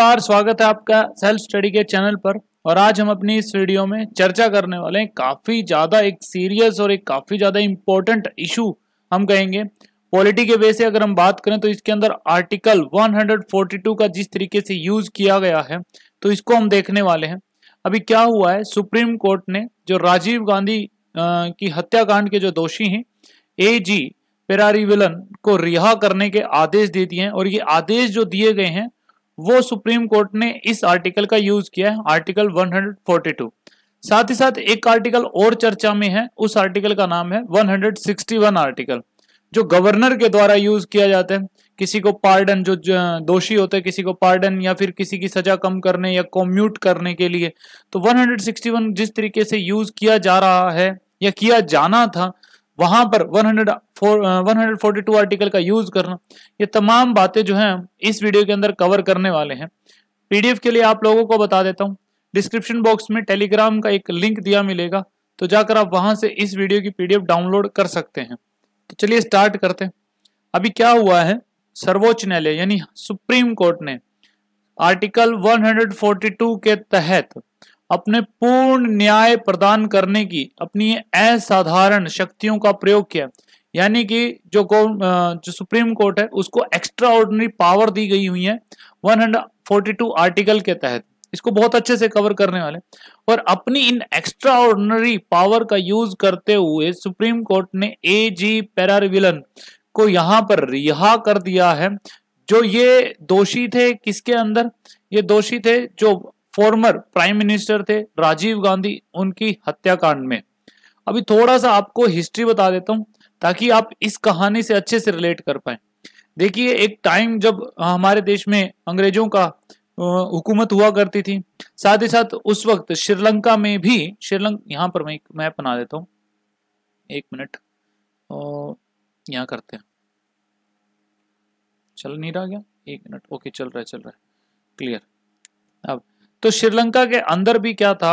नमस्कार स्वागत है आपका सेल्फ स्टडी के चैनल पर और आज हम अपनी इस वीडियो में चर्चा करने वाले हैं काफ़ी ज़्यादा एक सीरियस और एक काफ़ी ज़्यादा इम्पोर्टेंट इशू हम कहेंगे पॉलिटी के बेस से अगर हम बात करें तो इसके अंदर आर्टिकल 142 का जिस तरीके से यूज़ किया गया है तो इसको हम देखने वाले हैं अभी क्या हुआ है सुप्रीम कोर्ट ने जो राजीव गांधी की हत्याकांड के जो दोषी हैं ए जी पेरारी विलन को रिहा करने के आदेश दे दिए हैं और ये आदेश जो दिए गए हैं वो सुप्रीम कोर्ट ने इस आर्टिकल का यूज किया है आर्टिकल 142 साथ ही साथ एक आर्टिकल और चर्चा में है उस आर्टिकल का नाम है 161 आर्टिकल जो गवर्नर के द्वारा यूज किया जाता है किसी को पार्डन जो दोषी होते हैं किसी को पार्डन या फिर किसी की सजा कम करने या कॉम्यूट करने के लिए तो 161 जिस तरीके से यूज किया जा रहा है या किया जाना था वहां पर 104 142 आर्टिकल का यूज करना ये तमाम बातें जो हैं इस वीडियो के अंदर कवर करने वाले हैं पीडीएफ के लिए आप लोगों को बता देता हूं डिस्क्रिप्शन बॉक्स में टेलीग्राम का एक लिंक दिया मिलेगा तो जाकर आप वहां से इस वीडियो की पीडीएफ डाउनलोड कर सकते हैं तो चलिए स्टार्ट करते हैं अभी क्या हुआ है सर्वोच्च न्यायालय यानी सुप्रीम कोर्ट ने आर्टिकल 142 के तहत अपने पूर्ण न्याय प्रदान करने की अपनी असाधारण शक्तियों का प्रयोग किया यानी कि जो को जो सुप्रीम कोर्ट है उसको एक्स्ट्रा ऑर्डनरी पावर दी गई हुई है 142 आर्टिकल के तहत इसको बहुत अच्छे से कवर करने वाले और अपनी इन एक्स्ट्रा ऑर्डनरी पावर का यूज करते हुए सुप्रीम कोर्ट ने ए जी पेरारिविलन को यहाँ पर रिहा कर दिया है जो ये दोषी थे किसके अंदर ये दोषी थे जो फॉर्मर प्राइम मिनिस्टर थे राजीव गांधी उनकी हत्याकांड में अभी थोड़ा सा आपको हिस्ट्री बता देता हूँ ताकि आप इस कहानी से अच्छे से रिलेट कर पाए देखिए एक टाइम जब हमारे देश में अंग्रेजों का हुकूमत हुआ करती थी साथ ही साथ उस वक्त श्रीलंका में भी श्रीलंका यहाँ पर मैं मैप बना देता हूँ एक मिनट यहाँ करते हैं चल नहीं रहा क्या एक मिनट ओके चल रहा है चल रहा है क्लियर अब तो श्रीलंका के अंदर भी क्या था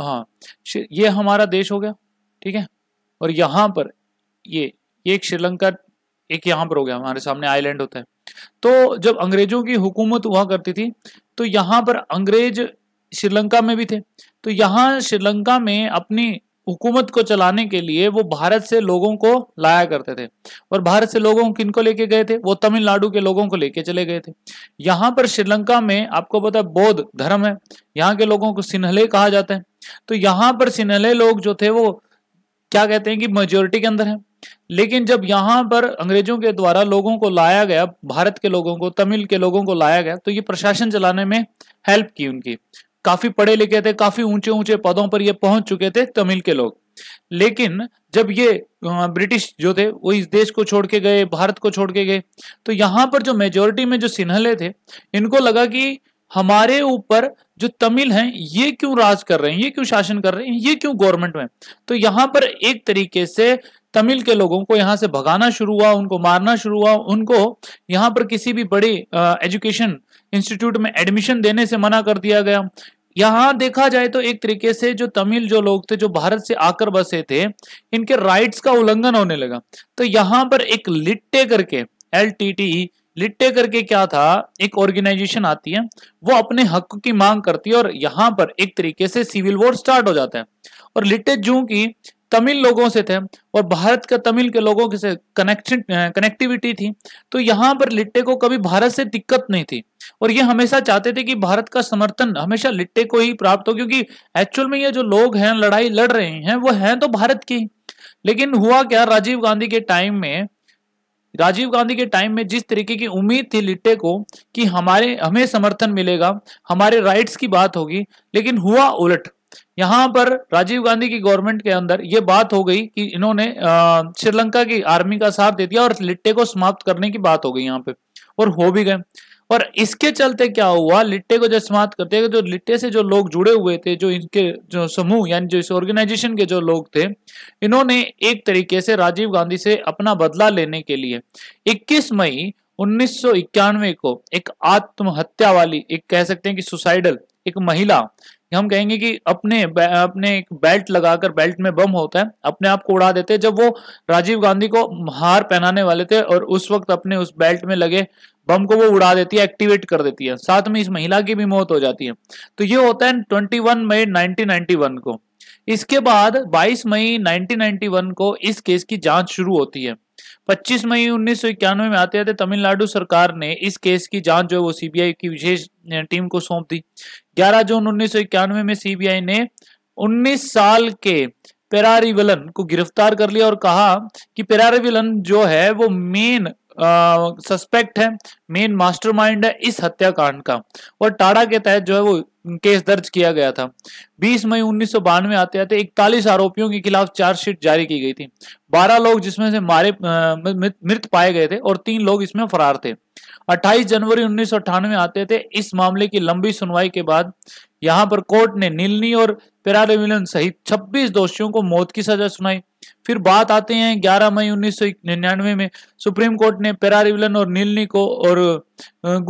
हाँ ये हमारा देश हो गया ठीक है और यहाँ पर ये एक श्रीलंका एक यहां पर हो गया हमारे सामने आइलैंड होता है तो जब अंग्रेजों की हुकूमत हुआ करती थी तो यहां पर अंग्रेज श्रीलंका में भी थे तो यहाँ श्रीलंका में अपनी हुकूमत को चलाने के लिए वो भारत से लोगों को लाया करते थे और भारत से लोगों किन को लेके गए थे वो तमिलनाडु के लोगों को लेके चले गए थे यहाँ पर श्रीलंका में आपको पता है बौद्ध धर्म है यहाँ के लोगों को सिन्हले कहा जाता है तो यहाँ पर सिन्हले लोग जो थे वो क्या कहते हैं कि मेजोरिटी के अंदर है लेकिन जब यहाँ पर अंग्रेजों के द्वारा लोगों को लाया गया भारत के लोगों को तमिल के लोगों को लाया गया तो ये प्रशासन चलाने में हेल्प की उनकी काफी पढ़े लिखे थे काफी ऊंचे ऊंचे पदों पर ये पहुंच चुके थे तमिल के लोग लेकिन जब ये ब्रिटिश जो थे वो इस देश को छोड़ के गए भारत को छोड़ के गए तो यहाँ पर जो मेजोरिटी में जो सिन्हले थे इनको लगा कि हमारे ऊपर जो तमिल हैं ये क्यों राज कर रहे हैं ये क्यों शासन कर रहे हैं ये क्यों गवर्नमेंट में तो यहाँ पर एक तरीके से तमिल के लोगों को यहाँ से भगाना शुरू हुआ उनको मारना शुरू हुआ उनको यहाँ पर किसी भी बड़ी एजुकेशन इंस्टीट्यूट में एडमिशन देने से मना कर दिया गया यहाँ देखा जाए तो एक तरीके से जो तमिल जो लोग थे जो भारत से आकर बसे थे इनके राइट्स का उल्लंघन होने लगा तो यहाँ पर एक लिट्टे करके एल टी टी लिट्टे करके क्या था एक ऑर्गेनाइजेशन आती है वो अपने हक की मांग करती है और यहाँ पर एक तरीके से सिविल वॉर स्टार्ट हो जाता है और लिट्टे जो की तमिल लोगों से थे और भारत का तमिल के लोगों के से कनेक्शन कनेक्टिविटी थी तो यहाँ पर लिट्टे को कभी भारत से दिक्कत नहीं थी और ये हमेशा चाहते थे कि भारत का समर्थन हमेशा लिट्टे को ही प्राप्त हो क्योंकि एक्चुअल में ये जो लोग हैं लड़ाई लड़ रहे हैं वो हैं तो भारत के लेकिन हुआ क्या राजीव गांधी के टाइम में राजीव गांधी के टाइम में जिस तरीके की उम्मीद थी लिट्टे को कि हमारे हमें समर्थन मिलेगा हमारे राइट्स की बात होगी लेकिन हुआ उलट यहाँ पर राजीव गांधी की गवर्नमेंट के अंदर ये बात हो गई कि इन्होंने श्रीलंका की आर्मी का साथ दे दिया और लिट्टे को समाप्त करने की बात हो गई यहाँ पे और हो भी गए और इसके चलते क्या हुआ लिट्टे को जो समाप्त करते जो तो लिट्टे से जो लोग जुड़े हुए थे जो इनके जो समूह यानी जो इस ऑर्गेनाइजेशन के जो लोग थे इन्होंने एक तरीके से राजीव गांधी से अपना बदला लेने के लिए 21 मई 1991 को एक आत्महत्या वाली एक कह सकते हैं कि सुसाइडल एक महिला हम कहेंगे कि अपने अपने एक बेल्ट लगाकर बेल्ट में बम होता है अपने आप को उड़ा देते जब वो राजीव गांधी को हार पहनाने वाले थे और उस वक्त अपने उस बेल्ट में लगे बम को वो उड़ा देती है एक्टिवेट कर देती है साथ में इस महिला की भी मौत हो जाती है तो ये होता है वन मई नाइनटीन को इसके बाद 22 मई 1991 को इस केस की जांच शुरू होती है 25 मई उन्नीस में आते आते तमिलनाडु सरकार ने इस केस की जांच जो है वो सीबीआई की विशेष टीम को सौंप दी 11 जून उन्नीस में सीबीआई ने 19 साल के पेरारीवलन को गिरफ्तार कर लिया और कहा कि पेरारीवलन जो है वो मेन सस्पेक्ट है मेन मास्टरमाइंड है इस हत्याकांड का और टाडा के तहत जो है वो केस दर्ज किया गया था 20 मई उन्नीस में आते आते इकतालीस आरोपियों के खिलाफ चार्जशीट जारी की गई थी 12 लोग जिसमें से मारे मृत पाए गए थे और तीन लोग इसमें फरार थे 28 जनवरी उन्नीस में आते थे इस मामले की लंबी सुनवाई के बाद यहाँ पर कोर्ट ने नीलनी और पेरा सहित 26 दोषियों को मौत की सजा सुनाई फिर बात आते हैं 11 मई उन्नीस में सुप्रीम कोर्ट ने पेरारिविलन और नीलनी को और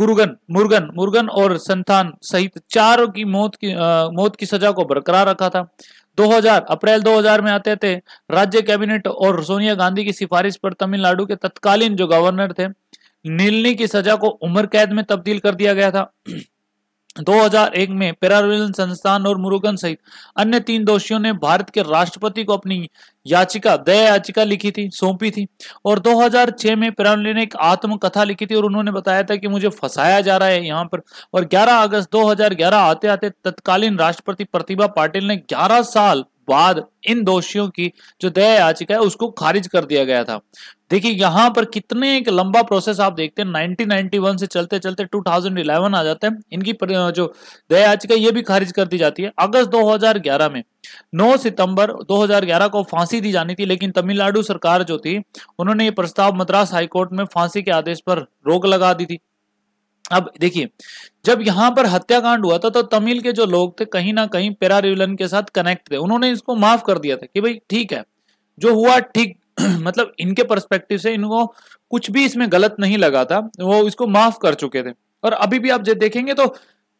गुरुगन मुर्गन मुर्गन और संतान सहित चारों की मौत की आ, मौत की सजा को बरकरार रखा था 2000 अप्रैल 2000 में आते थे राज्य कैबिनेट और सोनिया गांधी की सिफारिश पर तमिलनाडु के तत्कालीन जो गवर्नर थे नीलनी की सजा को उम्र कैद में तब्दील कर दिया गया था 2001 में पेराविजन संस्थान और मुरुगन सहित अन्य तीन दोषियों ने भारत के राष्ट्रपति को अपनी याचिका दया याचिका लिखी थी सौंपी थी और 2006 में पेराविजन ने एक आत्मकथा लिखी थी और उन्होंने बताया था कि मुझे फंसाया जा रहा है यहाँ पर और 11 अगस्त 2011 आते आते तत्कालीन राष्ट्रपति प्रतिभा पाटिल ने ग्यारह साल बाद इन दोषियों की जो दया याचिका है उसको खारिज कर दिया गया था देखिए यहाँ पर कितने एक लंबा प्रोसेस आप देखते हैं 1991 से चलते चलते 2011 आ जाते हैं इनकी जो दया याचिका ये भी खारिज कर दी जाती है अगस्त 2011 में 9 सितंबर 2011 को फांसी दी जानी थी लेकिन तमिलनाडु सरकार जो थी उन्होंने ये प्रस्ताव मद्रास हाईकोर्ट में फांसी के आदेश पर रोक लगा दी थी अब देखिए जब यहाँ पर हत्याकांड हुआ था तो तमिल के जो लोग थे कहीं ना कहीं पेरा के साथ कनेक्ट थे उन्होंने इसको माफ कर दिया था कि भाई ठीक है जो हुआ ठीक मतलब इनके परस्पेक्टिव से इनको कुछ भी इसमें गलत नहीं लगा था वो इसको माफ कर चुके थे और अभी भी आप देखेंगे तो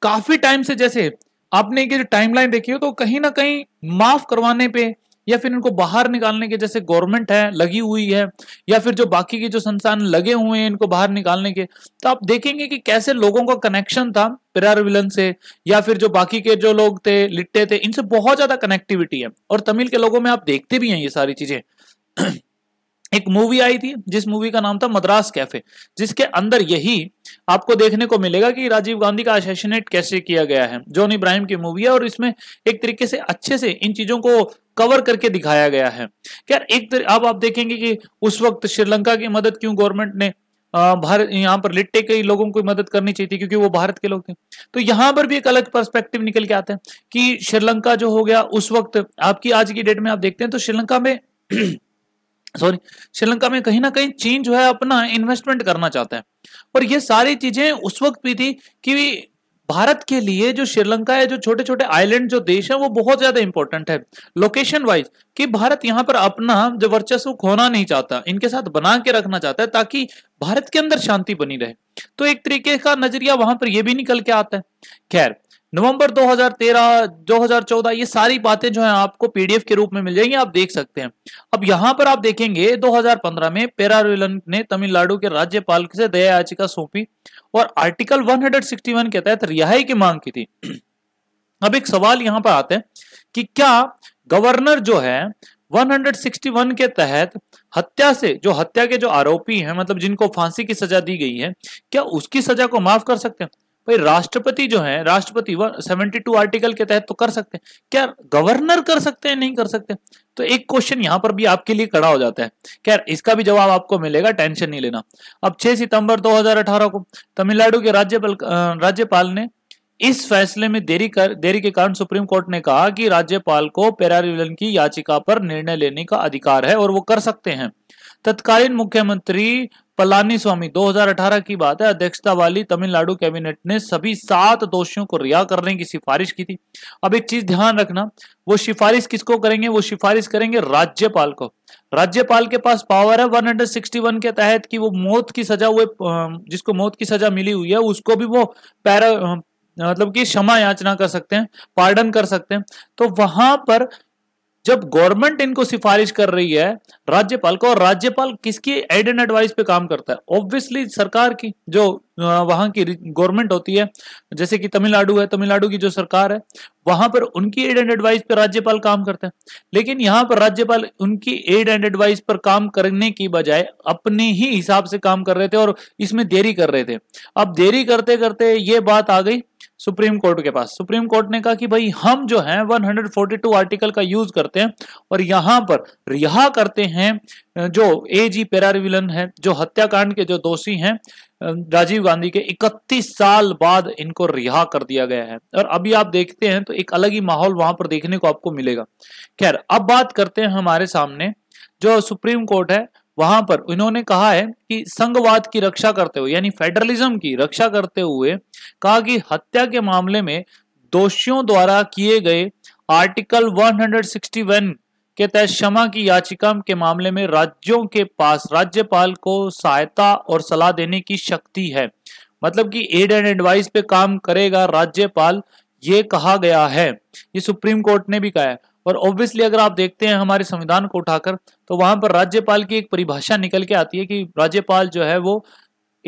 काफी टाइम से जैसे आपने की जो टाइमलाइन देखी हो तो कहीं ना कहीं माफ करवाने पे या फिर इनको बाहर निकालने के जैसे गवर्नमेंट है लगी हुई है या फिर जो बाकी के जो संस्थान लगे हुए हैं इनको बाहर निकालने के तो आप देखेंगे कि कैसे लोगों का कनेक्शन था पिरार विलन से या फिर जो बाकी के जो लोग थे लिट्टे थे इनसे बहुत ज्यादा कनेक्टिविटी है और तमिल के लोगों में आप देखते भी हैं ये सारी चीजें एक मूवी आई थी जिस मूवी का नाम था मद्रास कैफे जिसके अंदर यही आपको देखने को मिलेगा कि राजीव गांधी का असेसिनेट कैसे किया गया है जॉन इब्राहिम की मूवी है और इसमें एक तरीके से अच्छे से इन चीजों को कवर करके दिखाया गया है क्या एक अब आप देखेंगे कि उस वक्त श्रीलंका की मदद क्यों गवर्नमेंट ने भारत यहाँ पर लिट्टे के लोगों को मदद करनी चाहिए थी क्योंकि वो भारत के लोग थे तो यहाँ पर भी एक अलग पर्सपेक्टिव निकल के आता है कि श्रीलंका जो हो गया उस वक्त आपकी आज की डेट में आप देखते हैं तो श्रीलंका में सॉरी श्रीलंका में कहीं ना कहीं चीन जो है अपना इन्वेस्टमेंट करना चाहता है और ये सारी चीजें उस वक्त भी थी कि भारत के लिए जो श्रीलंका है जो छोटे छोटे आइलैंड जो देश है वो बहुत ज्यादा इंपॉर्टेंट है लोकेशन वाइज कि भारत यहाँ पर अपना जो वर्चस्व खोना नहीं चाहता इनके साथ बना के रखना चाहता है ताकि भारत के अंदर शांति बनी रहे तो एक तरीके का नजरिया वहां पर यह भी निकल के आता है खैर नवंबर 2013 2014 ये सारी बातें जो है आपको पीडीएफ के रूप में मिल जाएंगी आप देख सकते हैं अब यहां पर आप देखेंगे 2015 में पेराविलन ने तमिलनाडु के राज्यपाल से दया याचिका सौंपी और आर्टिकल 161 के तहत रिहाई की मांग की थी अब एक सवाल यहां पर आते हैं कि क्या गवर्नर जो है 161 के तहत हत्या से जो हत्या के जो आरोपी हैं मतलब जिनको फांसी की सजा दी गई है क्या उसकी सजा को माफ कर सकते हैं भाई राष्ट्रपति जो है राष्ट्रपति वह सेवेंटी टू आर्टिकल के तहत तो कर सकते हैं क्या गवर्नर कर सकते हैं नहीं कर सकते तो एक क्वेश्चन यहां पर भी आपके लिए कड़ा हो जाता है क्या इसका भी जवाब आपको मिलेगा टेंशन नहीं लेना अब 6 सितंबर 2018 को तमिलनाडु के राज्यपाल राज्यपाल ने इस फैसले में देरी कर देरी के कारण सुप्रीम कोर्ट ने कहा कि राज्यपाल को पेरारिविलन की याचिका पर निर्णय लेने का अधिकार है और वो कर सकते हैं तत्कालीन मुख्यमंत्री पलानी स्वामी 2018 की बात है अध्यक्षता वाली तमिलनाडु कैबिनेट ने सभी सात दोषियों को रिहा करने की सिफारिश की थी अब एक चीज ध्यान रखना वो सिफारिश किसको करेंगे वो सिफारिश करेंगे राज्यपाल को राज्यपाल के पास पावर है 161 के तहत कि वो मौत की सजा हुए जिसको मौत की सजा मिली हुई है उसको भी वो पैरा मतलब कि क्षमा याचना कर सकते हैं पार्डन कर सकते हैं तो वहां पर जब गवर्नमेंट इनको सिफारिश कर रही है राज्यपाल को और राज्यपाल किसकी एड एंड एडवाइस पे काम करता है ऑब्वियसली सरकार की जो वहां की गवर्नमेंट होती है जैसे कि तमिलनाडु है तमिलनाडु की जो सरकार है वहां पर उनकी एड एंड एडवाइस पे राज्यपाल काम करते हैं लेकिन यहाँ पर राज्यपाल उनकी एड एंड एडवाइस पर काम करने की बजाय अपने ही हिसाब से काम कर रहे थे और इसमें देरी कर रहे थे अब देरी करते करते ये बात आ गई सुप्रीम कोर्ट के पास सुप्रीम कोर्ट ने कहा कि भाई हम जो है 142 आर्टिकल का यूज करते हैं और यहां पर रिहा करते हैं जो ए जी है जो हत्याकांड के जो दोषी हैं राजीव गांधी के 31 साल बाद इनको रिहा कर दिया गया है और अभी आप देखते हैं तो एक अलग ही माहौल वहां पर देखने को आपको मिलेगा खैर अब बात करते हैं हमारे सामने जो सुप्रीम कोर्ट है वहां पर उन्होंने कहा है कि संघवाद की रक्षा करते हुए यानी फेडरलिज्म की रक्षा करते हुए कहा कि हत्या के मामले में दोषियों द्वारा किए गए आर्टिकल 161 के तहत क्षमा की याचिका के मामले में राज्यों के पास राज्यपाल को सहायता और सलाह देने की शक्ति है मतलब कि एड एंड एडवाइस पे काम करेगा राज्यपाल ये कहा गया है ये सुप्रीम कोर्ट ने भी कहा है और ऑब्वियसली अगर आप देखते हैं हमारे संविधान को उठाकर तो वहां पर राज्यपाल की एक परिभाषा निकल के आती है कि राज्यपाल जो है वो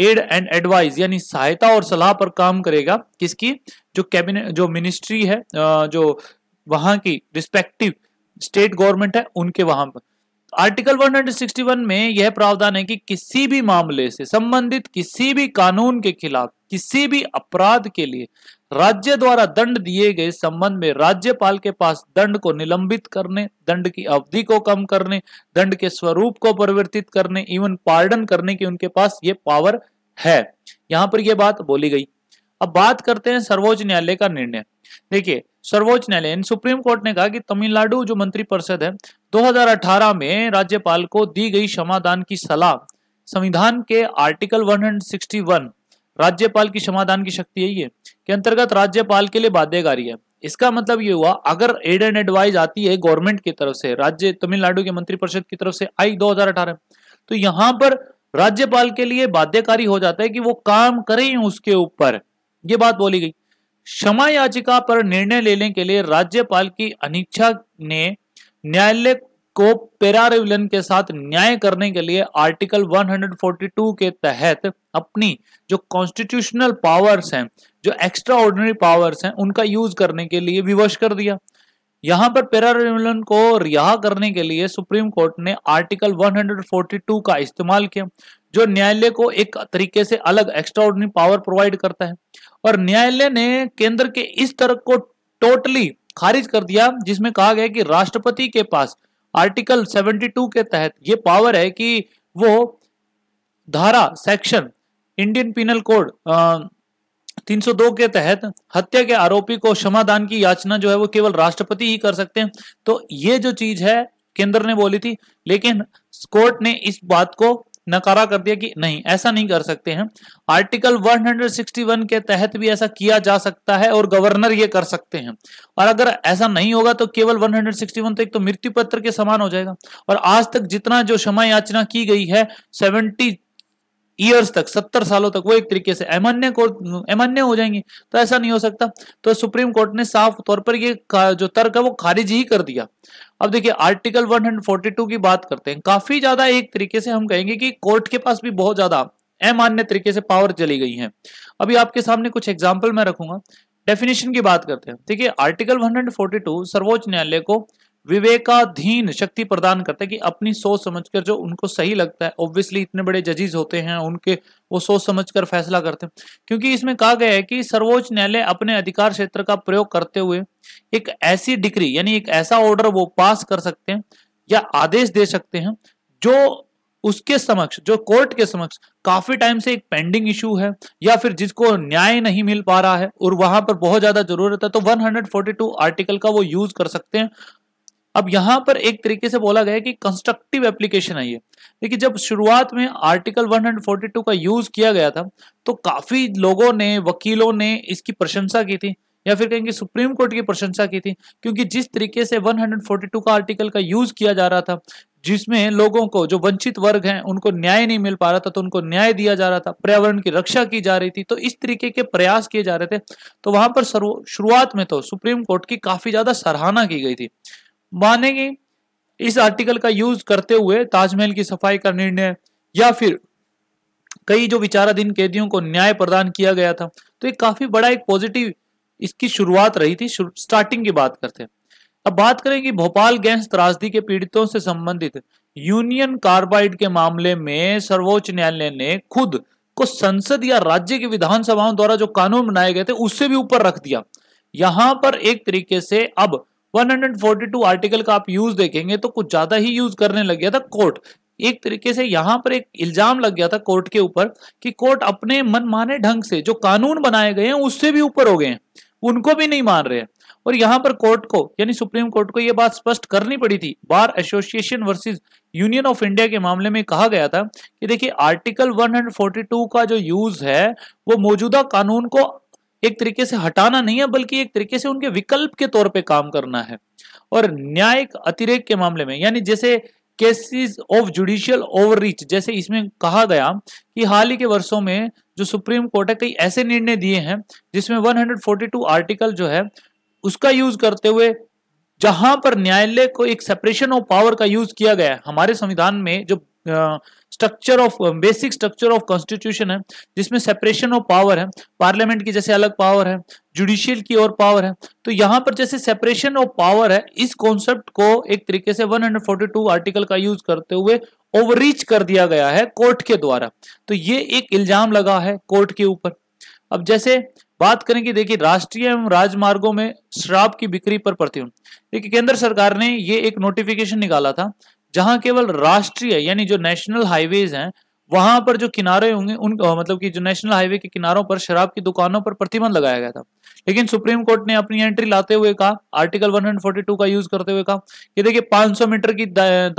एड एंड एडवाइस यानी सहायता और सलाह पर काम करेगा किसकी जो कैबिनेट जो मिनिस्ट्री है जो वहां की रिस्पेक्टिव स्टेट गवर्नमेंट है उनके वहां पर आर्टिकल 161 में यह प्रावधान है कि किसी भी मामले से संबंधित किसी भी कानून के खिलाफ किसी भी अपराध के लिए राज्य द्वारा दंड दिए गए संबंध में राज्यपाल के पास दंड को निलंबित करने दंड की अवधि को कम करने दंड के स्वरूप को परिवर्तित करने इवन पार्डन करने की उनके पास ये पावर है यहाँ पर यह बात बोली गई अब बात करते हैं सर्वोच्च न्यायालय का निर्णय देखिए सर्वोच्च न्यायालय सुप्रीम कोर्ट ने कहा कि तमिलनाडु जो मंत्री परिषद है 2018 में राज्यपाल को दी गई क्षमादान की सलाह संविधान के आर्टिकल 161 राज्यपाल की समाधान की शक्ति यही है कि अंतर्गत राज्यपाल के लिए बाध्यकारी है इसका मतलब ये हुआ अगर एड एंड एडवाइज आती है गवर्नमेंट की तरफ से राज्य तमिलनाडु के मंत्रिपरिषद की तरफ से आई 2018 तो यहां पर राज्यपाल के लिए बाध्यकारी हो जाता है कि वो काम करें उसके ऊपर ये बात बोली गई क्षमा याचिका पर निर्णय लेने के लिए राज्यपाल की अनिच्छा ने न्यायालय को पेरारिविलन के साथ न्याय करने के लिए आर्टिकल 142 के तहत अपनी जो कॉन्स्टिट्यूशनल पावर्स हैं जो एक्स्ट्रा ऑर्डिनरी पावर्स हैं उनका यूज करने के लिए विवश कर दिया यहां पर पेरारिविलन को रिहा करने के लिए सुप्रीम कोर्ट ने आर्टिकल 142 का इस्तेमाल किया जो न्यायालय को एक तरीके से अलग एक्स्ट्रा ऑर्डिनरी पावर प्रोवाइड करता है और न्यायालय ने केंद्र के इस तर्क को टोटली खारिज कर दिया जिसमें कहा गया कि राष्ट्रपति के पास आर्टिकल 72 के तहत ये पावर है कि वो धारा सेक्शन इंडियन पिनल कोड तीन सौ दो के तहत हत्या के आरोपी को क्षमादान की याचना जो है वो केवल राष्ट्रपति ही कर सकते हैं तो ये जो चीज है केंद्र ने बोली थी लेकिन कोर्ट ने इस बात को नकारा कर दिया कि नहीं ऐसा नहीं कर सकते हैं आर्टिकल 161 के तहत भी ऐसा किया जा सकता है और गवर्नर ये कर सकते हैं और अगर ऐसा नहीं होगा तो केवल 161 तो एक तो मृत्यु पत्र के समान हो जाएगा और आज तक जितना जो क्षमा याचना की गई है सेवेंटी ईयर्स तक सत्तर सालों तक वो एक तरीके से अमान्य कोर्ट अमान्य हो जाएंगे तो ऐसा नहीं हो सकता तो सुप्रीम कोर्ट ने साफ तौर पर ये जो तर्क है वो खारिज ही कर दिया अब देखिए आर्टिकल 142 की बात करते हैं काफी ज्यादा एक तरीके से हम कहेंगे कि कोर्ट के पास भी बहुत ज्यादा अमान्य तरीके से पावर चली गई है अभी आपके सामने कुछ एग्जाम्पल मैं रखूंगा डेफिनेशन की बात करते हैं देखिए आर्टिकल 142 सर्वोच्च न्यायालय को विवेकाधीन शक्ति प्रदान करता है कि अपनी सोच समझकर जो उनको सही लगता है ऑब्वियसली इतने बड़े जजेस होते हैं उनके वो सोच समझकर फैसला करते हैं क्योंकि इसमें कहा गया है कि सर्वोच्च न्यायालय अपने अधिकार क्षेत्र का प्रयोग करते हुए एक ऐसी डिग्री यानी एक ऐसा ऑर्डर वो पास कर सकते हैं या आदेश दे सकते हैं जो उसके समक्ष जो कोर्ट के समक्ष काफी टाइम से एक पेंडिंग इशू है या फिर जिसको न्याय नहीं मिल पा रहा है और वहां पर बहुत ज्यादा जरूरत है तो 142 आर्टिकल का वो यूज कर सकते हैं अब यहां पर एक तरीके से बोला गया कि कंस्ट्रक्टिव एप्लीकेशन है ये देखिए जब शुरुआत में आर्टिकल 142 का यूज किया गया था तो काफी लोगों ने वकीलों ने इसकी प्रशंसा की थी या फिर कहेंगे सुप्रीम कोर्ट की प्रशंसा की थी क्योंकि जिस तरीके से 142 का आर्टिकल का यूज किया जा रहा था जिसमें लोगों को जो वंचित वर्ग हैं उनको न्याय नहीं मिल पा रहा था तो उनको न्याय दिया जा रहा था पर्यावरण की रक्षा की जा रही थी तो इस तरीके के प्रयास किए जा रहे थे तो वहां पर शुरुआत में तो सुप्रीम कोर्ट की काफी ज्यादा सराहना की गई थी मानेंगे इस आर्टिकल का यूज करते हुए ताजमहल की सफाई का निर्णय या फिर कई जो विचाराधीन कैदियों को न्याय प्रदान किया गया था तो ये काफी बड़ा एक पॉजिटिव इसकी शुरुआत रही थी स्टार्टिंग की बात करते हैं अब बात करेंगे भोपाल गैंग त्रासदी के पीड़ितों से संबंधित यूनियन कार्बाइड के मामले में सर्वोच्च न्यायालय ने खुद को संसद या राज्य की विधानसभाओं द्वारा जो कानून बनाए गए थे उससे भी ऊपर रख दिया यहां पर एक तरीके से अब 142 आर्टिकल का आप यूज देखेंगे तो कुछ ज्यादा ही यूज करने लग गया था कोर्ट एक तरीके से यहां पर एक इल्जाम लग गया था कोर्ट के ऊपर कि कोर्ट अपने मनमाने ढंग से जो कानून बनाए गए हैं उससे भी ऊपर हो गए हैं उनको भी नहीं मान रहे और यहां पर कोर्ट को यानी सुप्रीम कोर्ट को यह बात स्पष्ट करनी पड़ी थी bar association versus union of India के मामले में कहा गया था कि देखिए आर्टिकल 142 का जो यूज है वो मौजूदा कानून को एक तरीके से हटाना नहीं है बल्कि एक तरीके से उनके विकल्प के तौर पे काम करना है और न्यायिक अतिरेक के मामले में यानी जैसे केसेस ऑफ जुडिशियल ओवररीच जैसे इसमें कहा गया कि हाल ही के वर्षों में जो सुप्रीम कोर्ट है कई ऐसे निर्णय दिए हैं जिसमें 142 आर्टिकल जो है उसका यूज करते हुए जहां पर न्यायालय को एक सेपरेशन ऑफ पावर का यूज किया गया है हमारे संविधान में जो structure of basic structure of constitution है जिसमें सेपरेशन ऑफ पावर है पार्लियामेंट की जैसे अलग पावर है जुडिशियल की और पावर है तो यहाँ पर जैसे सेपरेशन ऑफ पावर है इस कॉन्सेप्ट को एक तरीके से 142 आर्टिकल का यूज करते हुए ओवररीच कर दिया गया है कोर्ट के द्वारा तो ये एक इल्जाम लगा है कोर्ट के ऊपर अब जैसे बात करें कि देखिए राष्ट्रीय एवं राजमार्गों में शराब की बिक्री पर प्रतिबंध देखिए केंद्र सरकार ने ये एक नोटिफिकेशन निकाला था जहां केवल राष्ट्रीय यानी जो नेशनल हाईवेज हैं वहां पर जो किनारे होंगे उन मतलब कि जो नेशनल हाईवे के किनारों पर शराब की दुकानों पर प्रतिबंध लगाया गया था लेकिन सुप्रीम कोर्ट ने अपनी एंट्री लाते हुए कहा आर्टिकल 142 का यूज करते हुए कहा कि देखिए 500 मीटर की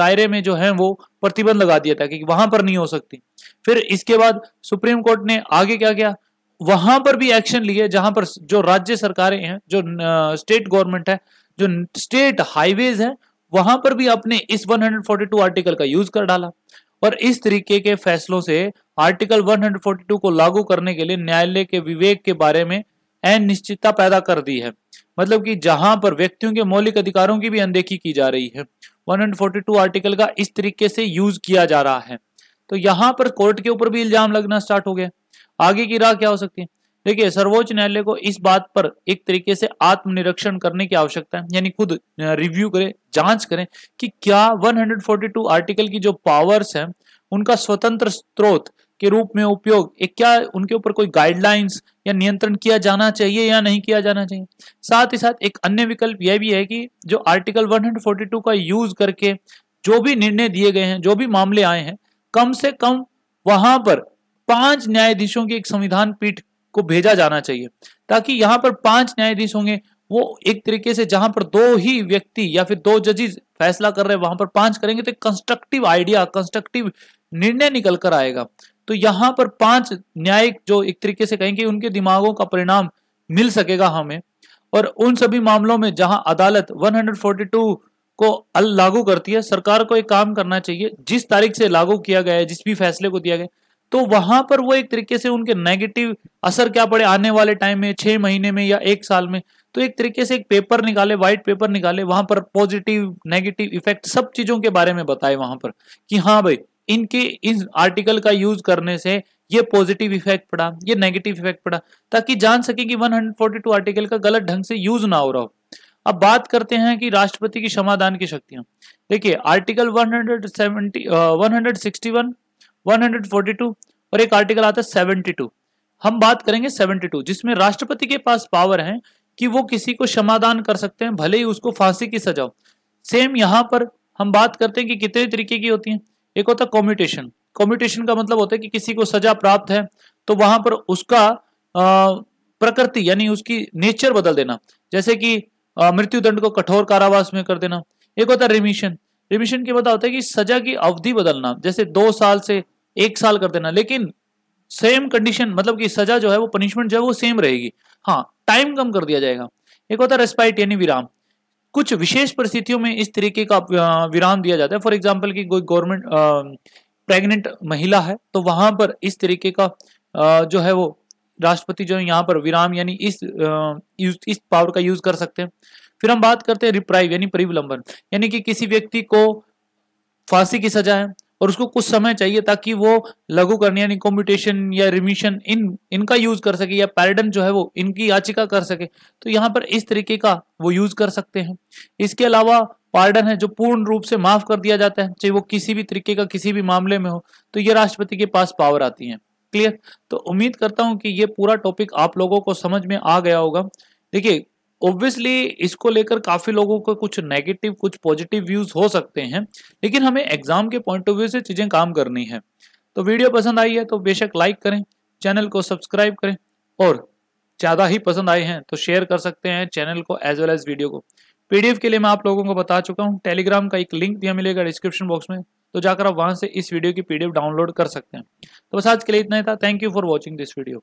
दायरे में जो है वो प्रतिबंध लगा दिया था कि वहां पर नहीं हो सकती फिर इसके बाद सुप्रीम कोर्ट ने आगे क्या किया वहां पर भी एक्शन लिए जहां पर जो राज्य सरकारें हैं जो स्टेट गवर्नमेंट है जो स्टेट हाईवेज हैं वहां पर भी आपने इस 142 आर्टिकल का यूज कर डाला और इस तरीके के फैसलों से आर्टिकल 142 को लागू करने के लिए न्यायालय के विवेक के बारे में अनिश्चितता पैदा कर दी है मतलब कि जहां पर व्यक्तियों के मौलिक अधिकारों की भी अनदेखी की जा रही है 142 आर्टिकल का इस तरीके से यूज किया जा रहा है तो यहां पर कोर्ट के ऊपर भी इल्जाम लगना स्टार्ट हो गया आगे की राह क्या हो सकती है देखिए सर्वोच्च न्यायालय को इस बात पर एक तरीके से आत्मनिरीक्षण करने की आवश्यकता है यानी खुद रिव्यू करें जांच करें कि क्या 142 आर्टिकल की जो पावर्स हैं उनका स्वतंत्र स्रोत के रूप में उपयोग एक क्या उनके ऊपर कोई गाइडलाइंस या नियंत्रण किया जाना चाहिए या नहीं किया जाना चाहिए साथ ही साथ एक अन्य विकल्प यह भी है कि जो आर्टिकल 142 का यूज करके जो भी निर्णय दिए गए हैं जो भी मामले आए हैं कम से कम वहां पर पांच न्यायाधीशों की एक संविधान पीठ को भेजा जाना चाहिए ताकि यहाँ पर पांच न्यायाधीश होंगे वो एक तरीके से जहां पर दो ही व्यक्ति या फिर दो जजेस फैसला कर रहे हैं वहां पर पांच करेंगे तो कंस्ट्रक्टिव आइडिया कंस्ट्रक्टिव निर्णय निकल कर आएगा तो यहाँ पर पांच न्यायिक जो एक तरीके से कहेंगे उनके दिमागों का परिणाम मिल सकेगा हमें और उन सभी मामलों में जहां अदालत 142 को लागू करती है सरकार को एक काम करना चाहिए जिस तारीख से लागू किया गया है जिस भी फैसले को दिया गया तो वहां पर वो एक तरीके से उनके नेगेटिव असर क्या पड़े आने वाले टाइम में छह महीने में या एक साल में तो एक तरीके से एक पेपर निकाले व्हाइट पेपर निकाले वहां पर पॉजिटिव नेगेटिव इफेक्ट सब चीजों के बारे में बताए वहां पर कि हाँ भाई इनके इस आर्टिकल का यूज करने से ये पॉजिटिव इफेक्ट पड़ा ये नेगेटिव इफेक्ट पड़ा ताकि जान सके कि 142 आर्टिकल का गलत ढंग से यूज ना हो रहा हो अब बात करते हैं कि राष्ट्रपति की क्षमादान की शक्तियां देखिए आर्टिकल 170 uh, 161 142 और एक आर्टिकल आता है 72 हम बात करेंगे 72 जिसमें राष्ट्रपति के पास पावर है कि वो किसी को क्षमादान कर सकते हैं भले ही उसको फांसी की सजा सेम यहाँ पर हम बात करते हैं कि कितने तरीके की होती है एक होता है कॉम्यूटेशन कॉम्यूटेशन का मतलब होता है कि किसी को सजा प्राप्त है तो वहां पर उसका प्रकृति यानी उसकी नेचर बदल देना जैसे कि मृत्युदंड को कठोर कारावास में कर देना एक होता है रिमिशन रिमिशन के बता होता है कि सजा की अवधि बदलना जैसे दो साल से एक साल कर देना लेकिन सेम कंडीशन मतलब कि सजा जो है वो पनिशमेंट जो है वो सेम रहेगी हाँ टाइम कम कर दिया जाएगा एक होता है रेस्पाइट यानी विराम कुछ विशेष परिस्थितियों में इस तरीके का विराम दिया जाता है फॉर एग्जाम्पल की कोई गवर्नमेंट प्रेग्नेंट महिला है तो वहां पर इस तरीके का आ, जो है वो राष्ट्रपति जो है यहाँ पर विराम यानी इस आ, इस पावर का यूज कर सकते हैं फिर हम बात करते हैं रिप्राइव यानी परिविलंबन यानी कि किसी व्यक्ति को फांसी की सजा है और उसको कुछ समय चाहिए ताकि वो करने यानी कॉम्पिटिशन या रिमिशन इन इनका यूज कर सके या पैरडन जो है वो इनकी याचिका कर सके तो यहाँ पर इस तरीके का वो यूज कर सकते हैं इसके अलावा पार्डन है जो पूर्ण रूप से माफ कर दिया जाता है चाहे वो किसी भी तरीके का किसी भी मामले में हो तो ये राष्ट्रपति के पास पावर आती है क्लियर तो उम्मीद करता हूँ कि ये पूरा टॉपिक आप लोगों को समझ में आ गया होगा देखिए ऑब्वियसली इसको लेकर काफी लोगों को कुछ नेगेटिव कुछ पॉजिटिव व्यूज हो सकते हैं लेकिन हमें एग्जाम के पॉइंट ऑफ व्यू से चीजें काम करनी है तो वीडियो पसंद आई है तो बेशक लाइक करें चैनल को सब्सक्राइब करें और ज़्यादा ही पसंद आए हैं तो शेयर कर सकते हैं चैनल को एज वेल एज वीडियो को पीडीएफ के लिए मैं आप लोगों को बता चुका हूँ टेलीग्राम का एक लिंक दिया मिलेगा डिस्क्रिप्शन बॉक्स में तो जाकर आप वहां से इस वीडियो की पीडीएफ डाउनलोड कर सकते हैं तो बस आज के लिए इतना ही था thank you for watching this video